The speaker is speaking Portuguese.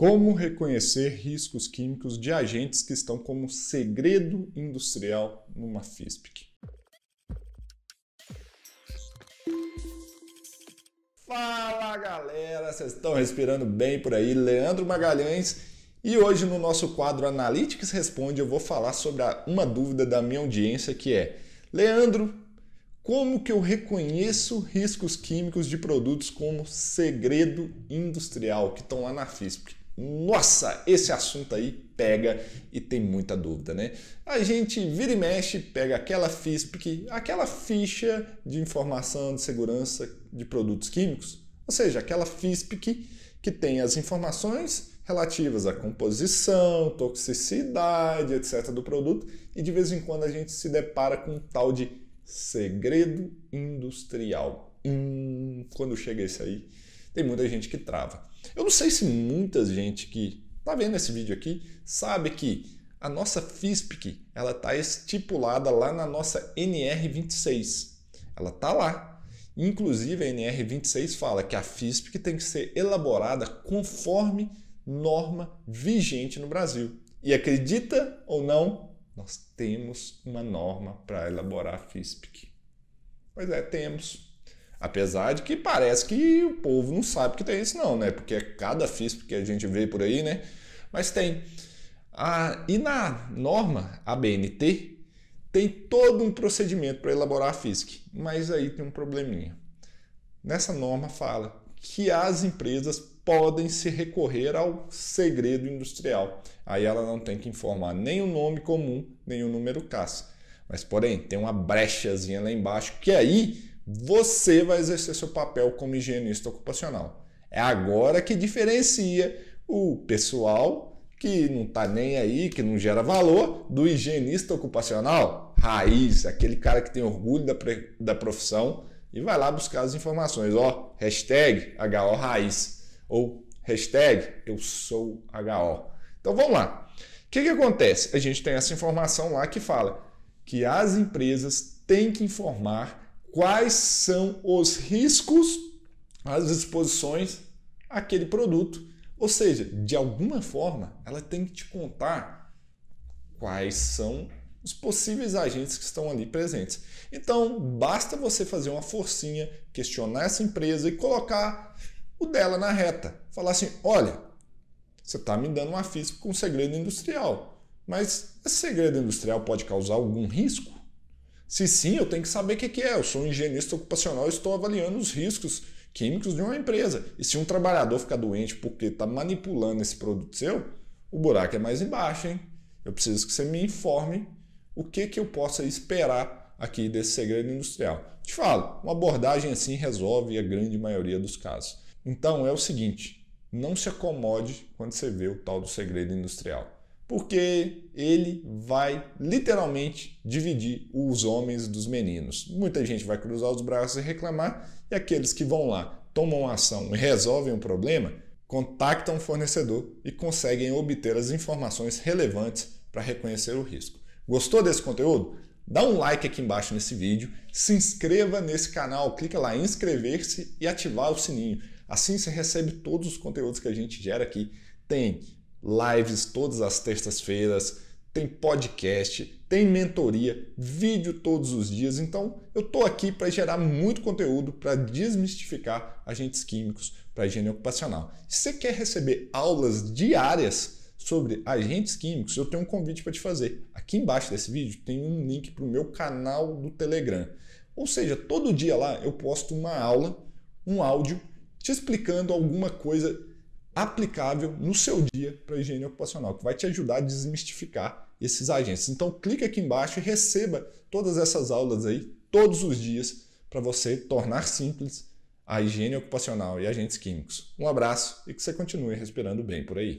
Como reconhecer riscos químicos de agentes que estão como segredo industrial numa FISPIC? Fala galera, vocês estão respirando bem por aí? Leandro Magalhães e hoje no nosso quadro Analytics Responde eu vou falar sobre uma dúvida da minha audiência que é: Leandro, como que eu reconheço riscos químicos de produtos como segredo industrial que estão lá na FISPIC? nossa, esse assunto aí pega e tem muita dúvida, né? A gente vira e mexe, pega aquela FISP, aquela ficha de informação de segurança de produtos químicos, ou seja, aquela FISP que, que tem as informações relativas à composição, toxicidade, etc. do produto, e de vez em quando a gente se depara com um tal de segredo industrial. Hum, quando chega esse aí, tem muita gente que trava. Eu não sei se muita gente que está vendo esse vídeo aqui sabe que a nossa FISPIC ela está estipulada lá na nossa NR26. Ela está lá. Inclusive a NR26 fala que a FISPIC tem que ser elaborada conforme norma vigente no Brasil. E acredita ou não, nós temos uma norma para elaborar a FISPIC. Pois é, temos. Apesar de que parece que o povo não sabe que tem isso não, né? Porque é cada FISP que a gente vê por aí, né? Mas tem. Ah, e na norma ABNT tem todo um procedimento para elaborar a FISC, mas aí tem um probleminha. Nessa norma fala que as empresas podem se recorrer ao segredo industrial. Aí ela não tem que informar nem o nome comum, nem o número CAS. Mas, porém, tem uma brechazinha lá embaixo que aí você vai exercer seu papel como higienista ocupacional. É agora que diferencia o pessoal que não está nem aí, que não gera valor, do higienista ocupacional raiz, aquele cara que tem orgulho da, da profissão e vai lá buscar as informações. Ó, hashtag HO raiz ou hashtag eu sou HO. Então vamos lá. O que, que acontece? A gente tem essa informação lá que fala que as empresas têm que informar quais são os riscos, as exposições àquele produto. Ou seja, de alguma forma, ela tem que te contar quais são os possíveis agentes que estão ali presentes. Então, basta você fazer uma forcinha, questionar essa empresa e colocar o dela na reta. Falar assim: olha, você está me dando uma física com segredo industrial, mas esse segredo industrial pode causar algum risco? Se sim, eu tenho que saber o que, é. Eu sou um higienista ocupacional e estou avaliando os riscos químicos de uma empresa. E se um trabalhador ficar doente porque está manipulando esse produto seu, o buraco é mais embaixo, hein? Eu preciso que você me informe o que, que eu possa esperar aqui desse segredo industrial. Te falo, uma abordagem assim resolve a grande maioria dos casos. Então é o seguinte: não se acomode quando você vê o tal do segredo industrial porque ele vai literalmente dividir os homens dos meninos. Muita gente vai cruzar os braços e reclamar, e aqueles que vão lá, tomam ação e resolvem o problema, contactam o fornecedor e conseguem obter as informações relevantes para reconhecer o risco. Gostou desse conteúdo? Dá um like aqui embaixo nesse vídeo, se inscreva nesse canal, clica lá em inscrever-se e ativar o sininho. Assim você recebe todos os conteúdos que a gente gera aqui. Tem lives todas as terças-feiras, tem podcast, tem mentoria, vídeo todos os dias. Então, eu estou aqui para gerar muito conteúdo para desmistificar agentes químicos para higiene ocupacional. Se você quer receber aulas diárias sobre agentes químicos, eu tenho um convite para te fazer. Aqui embaixo desse vídeo tem um link para o meu canal do Telegram. Ou seja, todo dia lá eu posto uma aula, um áudio te explicando alguma coisa aplicável no seu dia para a higiene ocupacional, que vai te ajudar a desmistificar esses agentes. Então clique aqui embaixo e receba todas essas aulas aí todos os dias para você tornar simples a higiene ocupacional e agentes químicos. Um abraço e que você continue respirando bem por aí.